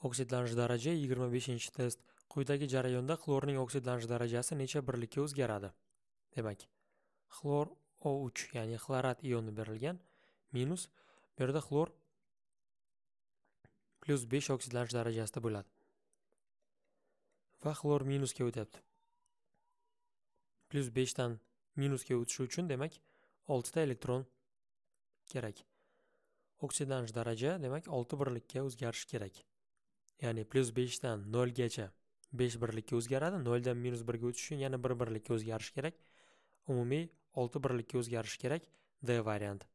oksidlanish daraja 25 test quyidagi jarayonda xlorning oksidlanish darajasi necha birlikka o'zgaradi demak xlor o3 ya'ni xlorat ioni berilgan minus bu yerda xlor plyus 5 oksidlanish darajasida bo'ladi va xlor minusga o'tyapti plyus 5 dan minusga o'tishi uchun demak 6 ta elektron kerak oksidlanish daraja demak 6 birlikka o'zgarishi kerak ya'ni plyus beshdan nolgacha besh birlikka o'zgaradi noldan minus birga o'tish uchun yana bir birlikka o'zgarish kerak umumiy olti birlikka o'zgarish kerak d variant